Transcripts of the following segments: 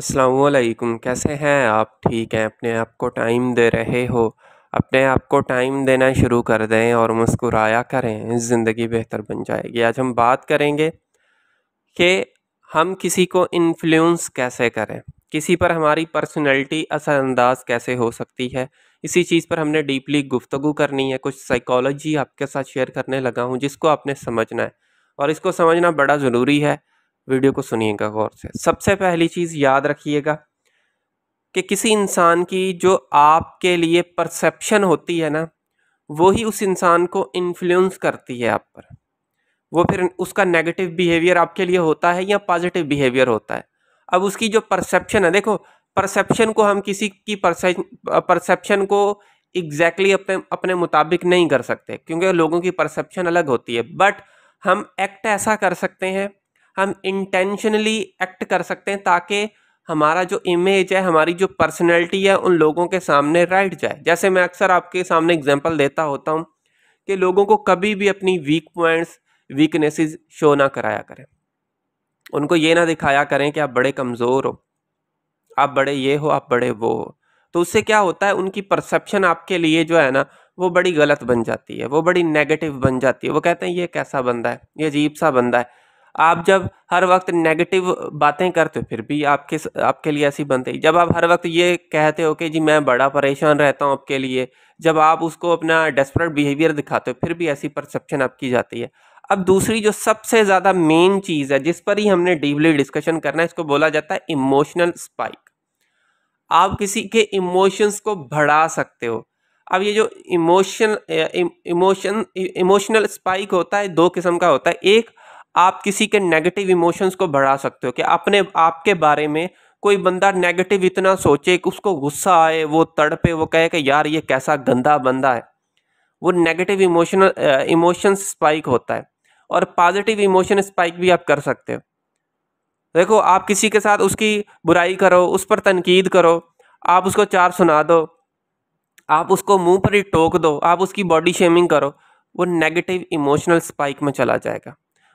असलकुम कैसे हैं आप ठीक हैं अपने आप को टाइम दे रहे हो अपने आप को टाइम देना शुरू कर दें और मुस्कुराया करें ज़िंदगी बेहतर बन जाएगी आज हम बात करेंगे कि हम किसी को इन्फ्लुएंस कैसे करें किसी पर हमारी पर्सनैलिटी असरअंदाज कैसे हो सकती है इसी चीज़ पर हमने डीपली गुफ्तु करनी है कुछ साइकोलॉजी आपके साथ शेयर करने लगा हूँ जिसको आपने समझना है और इसको समझना बड़ा ज़रूरी है वीडियो को सुनिएगा गौर से सबसे पहली चीज़ याद रखिएगा कि किसी इंसान की जो आपके लिए परसेप्शन होती है ना वो ही उस इंसान को इन्फ्लुएंस करती है आप पर वो फिर उसका नेगेटिव बिहेवियर आपके लिए होता है या पॉजिटिव बिहेवियर होता है अब उसकी जो परसेप्शन है देखो परसेप्शन को हम किसी की परसेप्शन को एग्जैक्टली exactly अपने अपने मुताबिक नहीं कर सकते क्योंकि लोगों की परसेप्शन अलग होती है बट हम एक्ट ऐसा कर सकते हैं हम इंटेंशनली एक्ट कर सकते हैं ताकि हमारा जो इमेज है हमारी जो पर्सनैलिटी है उन लोगों के सामने राइट जाए जैसे मैं अक्सर आपके सामने एग्जाम्पल देता होता हूँ कि लोगों को कभी भी अपनी वीक पॉइंट्स वीकनेसेस शो ना कराया करें उनको ये ना दिखाया करें कि आप बड़े कमज़ोर हो आप बड़े ये हो आप बड़े वो हो तो उससे क्या होता है उनकी परसेप्शन आपके लिए जो है ना वो बड़ी गलत बन जाती है वो बड़ी नेगेटिव बन जाती है वो कहते हैं ये कैसा बंदा है ये अजीब सा बंदा है आप जब हर वक्त नेगेटिव बातें करते हो फिर भी आपके आपके लिए ऐसी बनते ही जब आप हर वक्त ये कहते हो कि जी मैं बड़ा परेशान रहता हूँ आपके लिए जब आप उसको अपना डेस्परेट बिहेवियर दिखाते हो फिर भी ऐसी परसेप्शन आपकी जाती है अब दूसरी जो सबसे ज़्यादा मेन चीज़ है जिस पर ही हमने डीपली डिस्कशन करना है इसको बोला जाता है इमोशनल स्पाइक आप किसी के इमोशंस को बढ़ा सकते हो अब ये जो इमोशन इमोशन इमोशनल स्पाइक होता है दो किस्म का होता है एक आप किसी के नेगेटिव इमोशंस को बढ़ा सकते हो कि अपने आपके बारे में कोई बंदा नेगेटिव इतना सोचे कि उसको गुस्सा आए वो तड़पे वो कहे कि यार ये कैसा गंदा बंदा है वो नेगेटिव इमोशनल इमोशंस स्पाइक होता है और पॉजिटिव इमोशन स्पाइक भी आप कर सकते हो देखो आप किसी के साथ उसकी बुराई करो उस पर तनकीद करो आप उसको चार सुना दो आप उसको मुंह पर ही टोक दो आप उसकी बॉडी शेमिंग करो वो नेगेटिव इमोशनल स्पाइक में चला जाएगा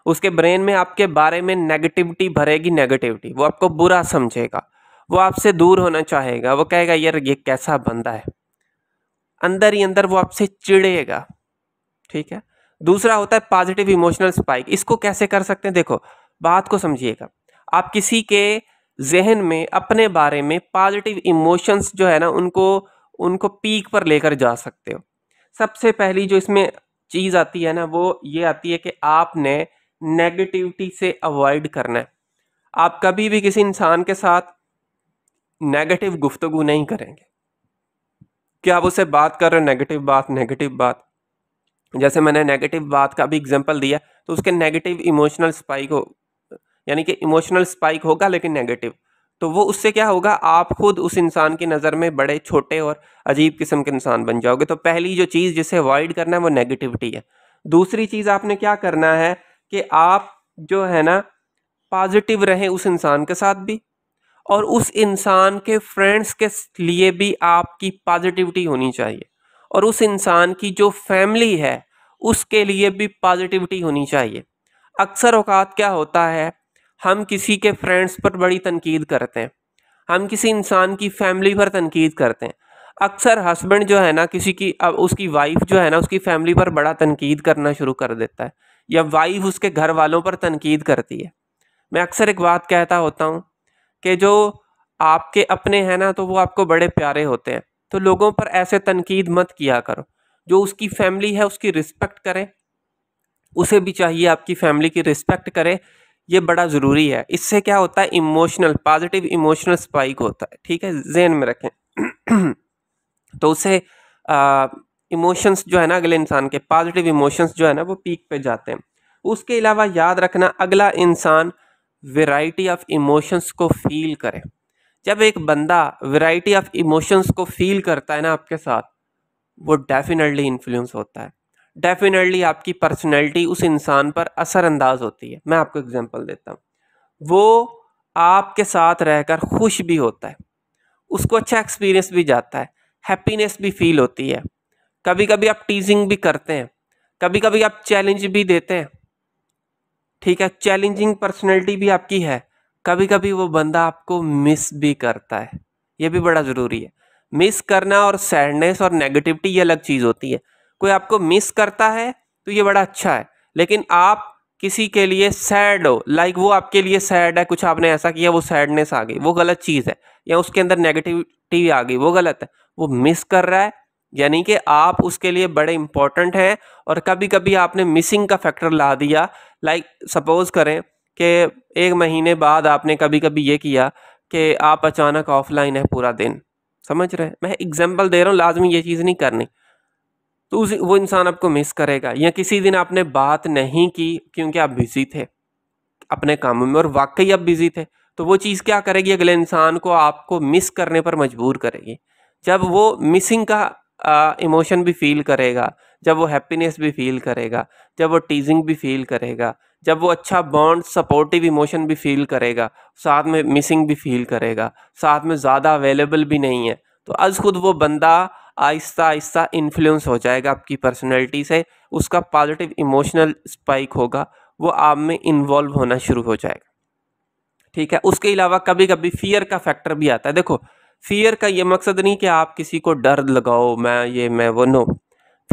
उसके ब्रेन में आपके बारे में नेगेटिविटी भरेगी नेगेटिविटी वो आपको बुरा समझेगा वो आपसे दूर होना चाहेगा वो कहेगा यार ये कैसा बंदा है अंदर ही अंदर वो आपसे चिड़ेगा ठीक है दूसरा होता है पॉजिटिव इमोशनल स्पाइक इसको कैसे कर सकते हैं देखो बात को समझिएगा आप किसी के जहन में अपने बारे में पॉजिटिव इमोशंस जो है ना उनको उनको पीक पर लेकर जा सकते हो सबसे पहली जो इसमें चीज़ आती है ना वो ये आती है कि आपने नेगेटिविटी से अवॉइड करना है आप कभी भी किसी इंसान के साथ नेगेटिव गुफ्तगु नहीं करेंगे क्या आप उससे बात कर रहे हो नेगेटिव बात नेगेटिव बात जैसे मैंने नेगेटिव बात का भी एग्जांपल दिया तो उसके नेगेटिव इमोशनल स्पाइक हो यानी कि इमोशनल स्पाइक होगा लेकिन नेगेटिव तो वो उससे क्या होगा आप खुद उस इंसान की नज़र में बड़े छोटे और अजीब किस्म के इंसान बन जाओगे तो पहली जो चीज़ जिसे अवॉइड करना है वो नेगेटिविटी है दूसरी चीज़ आपने क्या करना है कि आप जो है ना पॉजिटिव रहें उस इंसान के साथ भी और उस इंसान के फ्रेंड्स के लिए भी आपकी पॉजिटिविटी होनी चाहिए और उस इंसान की जो फैमिली है उसके लिए भी पॉजिटिविटी होनी चाहिए अक्सर अवकात क्या होता है हम किसी के फ्रेंड्स पर बड़ी तनकीद करते हैं हम किसी इंसान की फैमिली पर तनकीद करते हैं अक्सर हस्बैंड जो है ना किसी की उसकी वाइफ जो है ना उसकी फैमिली पर बड़ा तनकीद करना शुरू कर देता है या वाइफ उसके घर वालों पर तनकीद करती है मैं अक्सर एक बात कहता होता हूँ कि जो आपके अपने हैं ना तो वो आपको बड़े प्यारे होते हैं तो लोगों पर ऐसे तनकीद मत किया करो जो उसकी फैमिली है उसकी रिस्पेक्ट करें उसे भी चाहिए आपकी फैमिली की रिस्पेक्ट करे ये बड़ा ज़रूरी है इससे क्या होता है इमोशनल पॉजिटिव इमोशनल स्पाइक होता है ठीक है जेन में रखें तो उसे आ, इमोशंस जो है ना अगले इंसान के पॉजिटिव इमोशंस जो है ना वो पीक पे जाते हैं उसके अलावा याद रखना अगला इंसान वैरायटी ऑफ इमोशंस को फील करे जब एक बंदा वैरायटी ऑफ इमोशंस को फील करता है ना आपके साथ वो डेफिनेटली इन्फ्लुएंस होता है डेफिनेटली आपकी पर्सनैलिटी उस इंसान पर असरअंदाज होती है मैं आपको एग्ज़ाम्पल देता हूँ वो आपके साथ रहकर खुश भी होता है उसको अच्छा एक्सपीरियंस भी जाता है हैप्पीनेस भी फील होती है कभी कभी आप टीजिंग भी करते हैं कभी कभी आप चैलेंज भी देते हैं ठीक है चैलेंजिंग पर्सनैलिटी भी आपकी है कभी कभी वो बंदा आपको मिस भी करता है ये भी बड़ा ज़रूरी है मिस करना और सैडनेस और नेगेटिविटी ये अलग चीज़ होती है कोई आपको मिस करता है तो ये बड़ा अच्छा है लेकिन आप किसी के लिए सैड हो लाइक वो आपके लिए सैड है कुछ आपने ऐसा किया वो सैडनेस आ गई वो गलत चीज़ है या उसके अंदर नेगेटिविटी आ गई वो गलत है वो मिस कर रहा है यानी कि आप उसके लिए बड़े इंपॉर्टेंट हैं और कभी कभी आपने मिसिंग का फैक्टर ला दिया लाइक सपोज करें कि एक महीने बाद आपने कभी कभी ये किया कि आप अचानक ऑफलाइन है पूरा दिन समझ रहे हैं मैं एग्जांपल दे रहा हूँ लाजमी ये चीज़ नहीं करनी तो उस वो इंसान आपको मिस करेगा या किसी दिन आपने बात नहीं की क्योंकि आप बिज़ी थे अपने कामों में और वाकई आप बिज़ी थे तो वो चीज़ क्या करेगी अगले इंसान को आपको मिस करने पर मजबूर करेगी जब वो मिसिंग का इमोशन भी फील करेगा जब वो हैप्पीनेस भी फील करेगा जब वो टीजिंग भी फील करेगा जब वो अच्छा बॉन्ड सपोर्टिव इमोशन भी फील करेगा साथ में मिसिंग भी फील करेगा साथ में ज़्यादा अवेलेबल भी नहीं है तो अज खुद वो बंदा आहिस्ता आहिस्ता इन्फ्लुएंस हो जाएगा आपकी पर्सनैलिटी से उसका पॉजिटिव इमोशनल स्पाइक होगा वो आप में इन्वॉल्व होना शुरू हो जाएगा ठीक है उसके अलावा कभी कभी फियर का फैक्टर भी आता है देखो फियर का ये मकसद नहीं कि आप किसी को डर लगाओ मैं ये मैं वो नो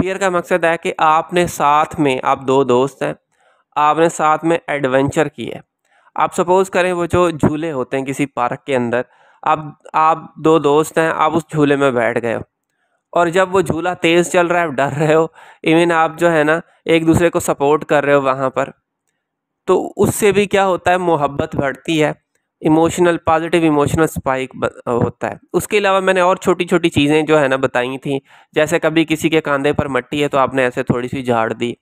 फियर का मकसद है कि आपने साथ में आप दो दोस्त हैं आपने साथ में एडवेंचर किया है आप सपोज़ करें वो जो झूले होते हैं किसी पार्क के अंदर अब आप दो दोस्त हैं आप उस झूले में बैठ गए हो और जब वो झूला तेज़ चल रहा है आप डर रहे हो इवन आप जो है ना एक दूसरे को सपोर्ट कर रहे हो वहाँ पर तो उससे भी क्या होता है मोहब्बत बढ़ती है इमोशनल पॉजिटिव इमोशनल स्पाइक होता है उसके अलावा मैंने और छोटी छोटी चीज़ें जो है ना बताई थी जैसे कभी किसी के कंधे पर मट्टी है तो आपने ऐसे थोड़ी सी झाड़ दी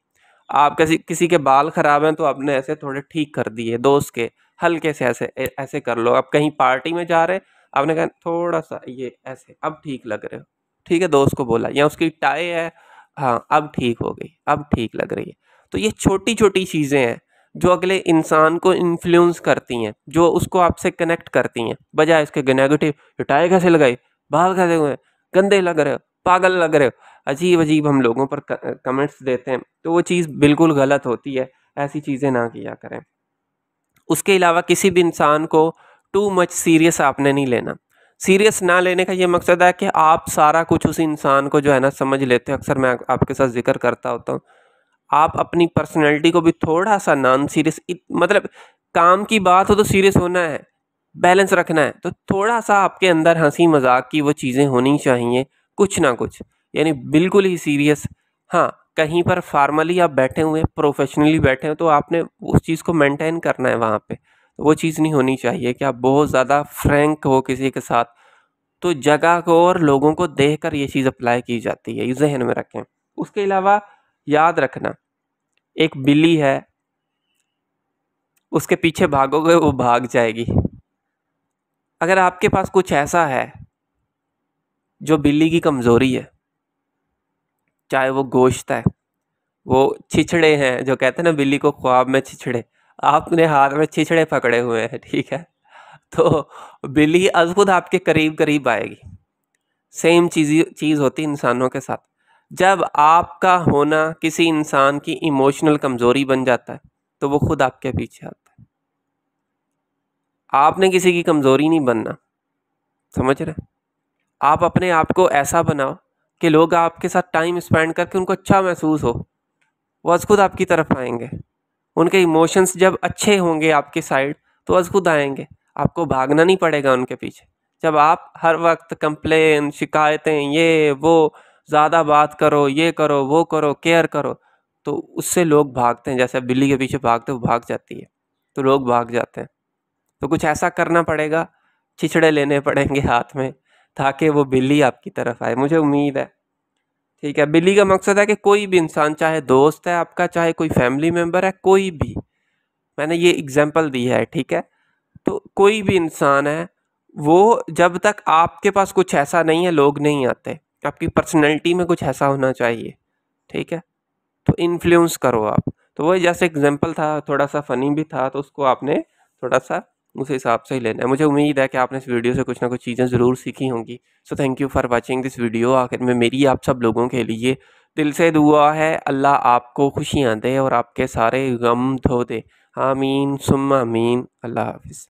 आप किसी किसी के बाल ख़राब हैं तो आपने ऐसे थोड़े ठीक कर दिए दोस्त के हल्के से ऐसे ऐसे कर लो आप कहीं पार्टी में जा रहे आपने कहा थोड़ा सा ये ऐसे अब ठीक लग रहे हो ठीक है दोस्त को बोला या उसकी टाई है हाँ अब ठीक हो गई अब ठीक लग रही है तो ये छोटी छोटी चीज़ें हैं जो अगले इंसान को इन्फ्लुएंस करती हैं जो उसको आपसे कनेक्ट करती हैं बजाय उसके नेगेटिव टाई कैसे लगाई बाल कैसे हुए गंदे लग रहे हो पागल लग रहे हो अजीब अजीब हम लोगों पर कमेंट्स देते हैं तो वो चीज़ बिल्कुल गलत होती है ऐसी चीज़ें ना किया करें उसके अलावा किसी भी इंसान को टू मच सीरियस आपने नहीं लेना सीरियस ना लेने का ये मकसद है कि आप सारा कुछ उस इंसान को जो है ना समझ लेते हो अक्सर मैं आपके साथ जिक्र करता होता हूँ आप अपनी पर्सनैलिटी को भी थोड़ा सा नॉन सीरियस मतलब काम की बात हो तो सीरियस होना है बैलेंस रखना है तो थोड़ा सा आपके अंदर हंसी मजाक की वो चीज़ें होनी चाहिए कुछ ना कुछ यानी बिल्कुल ही सीरियस हाँ कहीं पर फार्मली आप बैठे हुए हैं प्रोफेशनली बैठे हैं तो आपने उस चीज़ को मेंटेन करना है वहाँ पे तो वो चीज़ नहीं होनी चाहिए कि आप बहुत ज़्यादा फ्रैंक हो किसी के साथ तो जगह को और लोगों को देख कर ये चीज़ अप्लाई की जाती है ये जहन में रखें उसके अलावा याद रखना एक बिल्ली है उसके पीछे भागोगे वो भाग जाएगी अगर आपके पास कुछ ऐसा है जो बिल्ली की कमज़ोरी है चाहे वो गोश्त है वो छिछड़े हैं जो कहते हैं ना बिल्ली को ख्वाब में छिछड़े आपने हाथ में छिछड़े पकड़े हुए हैं ठीक है तो बिल्ली अज खुद आपके करीब करीब आएगी सेम चीज़ चीज़ होती इंसानों के साथ जब आपका होना किसी इंसान की इमोशनल कमज़ोरी बन जाता है तो वो खुद आपके पीछे आता है आपने किसी की कमज़ोरी नहीं बनना समझ रहे आप अपने आप को ऐसा बनाओ कि लोग आपके साथ टाइम स्पेंड करके उनको अच्छा महसूस हो वो अज खुद आपकी तरफ आएंगे उनके इमोशंस जब अच्छे होंगे आपके साइड तो अज खुद आएंगे आपको भागना नहीं पड़ेगा उनके पीछे जब आप हर वक्त कंप्लेन शिकायतें ये वो ज़्यादा बात करो ये करो वो करो केयर करो तो उससे लोग भागते हैं जैसे बिल्ली के पीछे भागते वो भाग जाती है तो लोग भाग जाते हैं तो कुछ ऐसा करना पड़ेगा छिछड़े लेने पड़ेंगे हाथ में ताकि वो बिल्ली आपकी तरफ आए मुझे उम्मीद है ठीक है बिल्ली का मकसद है कि कोई भी इंसान चाहे दोस्त है आपका चाहे कोई फैमिली मेम्बर है कोई भी मैंने ये एग्जाम्पल दी है ठीक है तो कोई भी इंसान है वो जब तक आपके पास कुछ ऐसा नहीं है लोग नहीं आते आपकी पर्सनैलिटी में कुछ ऐसा होना चाहिए ठीक है तो इन्फ्लुएंस करो आप तो वही जैसे एग्जाम्पल था थोड़ा सा फ़नी भी था तो उसको आपने थोड़ा सा उस हिसाब से ही लेना है मुझे उम्मीद है कि आपने इस वीडियो से कुछ ना कुछ चीज़ें ज़रूर सीखी होंगी so thank you for watching this video आखिर में मेरी आप सब लोगों के लिए दिल से दुआ है अल्लाह आपको खुशियाँ दे और आपके सारे गम धो दे आमीन सुम अमीन अल्लाह हाफिज़